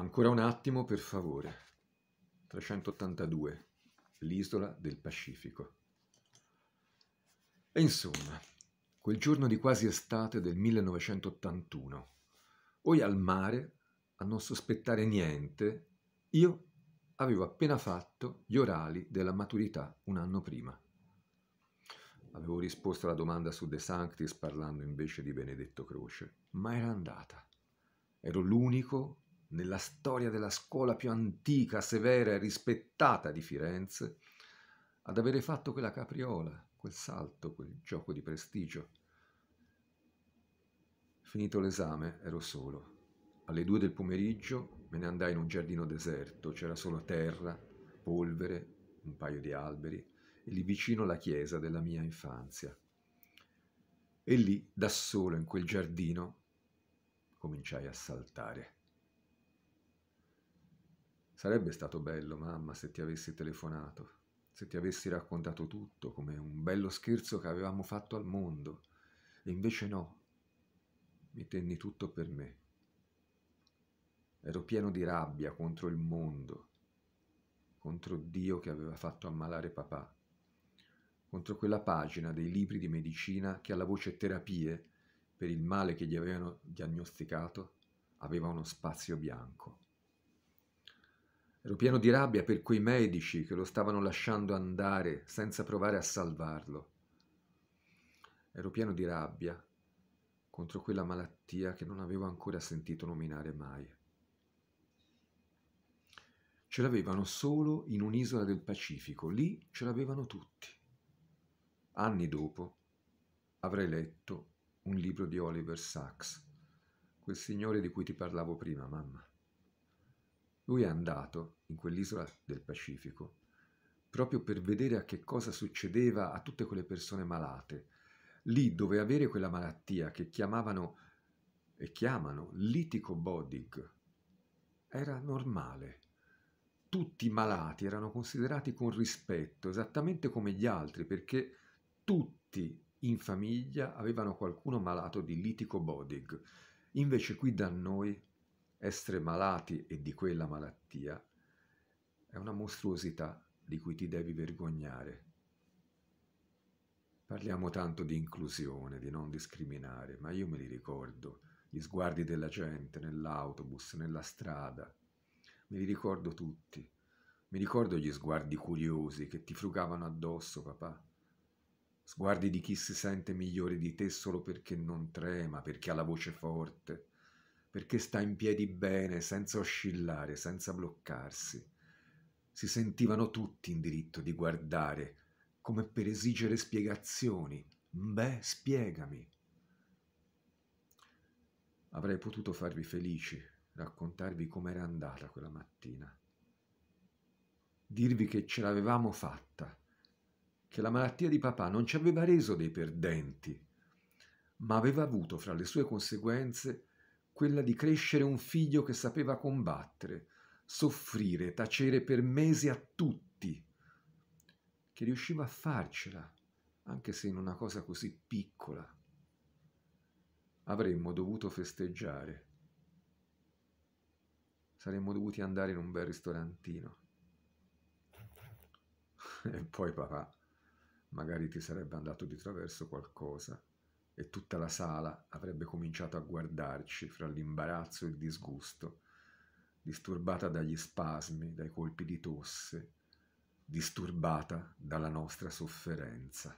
Ancora un attimo, per favore. 382. L'isola del Pacifico. E insomma, quel giorno di quasi estate del 1981, poi al mare, a non sospettare niente, io avevo appena fatto gli orali della maturità un anno prima. Avevo risposto alla domanda su De Sanctis parlando invece di Benedetto Croce, ma era andata. Ero l'unico nella storia della scuola più antica, severa e rispettata di Firenze, ad avere fatto quella capriola, quel salto, quel gioco di prestigio. Finito l'esame ero solo. Alle due del pomeriggio me ne andai in un giardino deserto, c'era solo terra, polvere, un paio di alberi e lì vicino la chiesa della mia infanzia. E lì, da solo in quel giardino, cominciai a saltare. Sarebbe stato bello, mamma, se ti avessi telefonato, se ti avessi raccontato tutto come un bello scherzo che avevamo fatto al mondo. E invece no, mi tenni tutto per me. Ero pieno di rabbia contro il mondo, contro Dio che aveva fatto ammalare papà, contro quella pagina dei libri di medicina che alla voce terapie, per il male che gli avevano diagnosticato, aveva uno spazio bianco. Ero pieno di rabbia per quei medici che lo stavano lasciando andare senza provare a salvarlo. Ero pieno di rabbia contro quella malattia che non avevo ancora sentito nominare mai. Ce l'avevano solo in un'isola del Pacifico, lì ce l'avevano tutti. Anni dopo avrei letto un libro di Oliver Sacks, quel signore di cui ti parlavo prima, mamma. Lui è andato in quell'isola del Pacifico proprio per vedere a che cosa succedeva a tutte quelle persone malate. Lì dove avere quella malattia che chiamavano e chiamano litico bodig era normale. Tutti i malati erano considerati con rispetto, esattamente come gli altri, perché tutti in famiglia avevano qualcuno malato di litico bodig. Invece qui da noi essere malati e di quella malattia è una mostruosità di cui ti devi vergognare. Parliamo tanto di inclusione, di non discriminare, ma io me li ricordo, gli sguardi della gente nell'autobus, nella strada, me li ricordo tutti. Mi ricordo gli sguardi curiosi che ti frugavano addosso, papà. Sguardi di chi si sente migliore di te solo perché non trema, perché ha la voce forte, perché sta in piedi bene, senza oscillare, senza bloccarsi. Si sentivano tutti in diritto di guardare, come per esigere spiegazioni. Beh, spiegami. Avrei potuto farvi felici, raccontarvi com'era andata quella mattina, dirvi che ce l'avevamo fatta, che la malattia di papà non ci aveva reso dei perdenti, ma aveva avuto fra le sue conseguenze quella di crescere un figlio che sapeva combattere, soffrire, tacere per mesi a tutti, che riusciva a farcela, anche se in una cosa così piccola. Avremmo dovuto festeggiare. Saremmo dovuti andare in un bel ristorantino. E poi papà, magari ti sarebbe andato di traverso qualcosa e tutta la sala avrebbe cominciato a guardarci fra l'imbarazzo e il disgusto, disturbata dagli spasmi, dai colpi di tosse, disturbata dalla nostra sofferenza.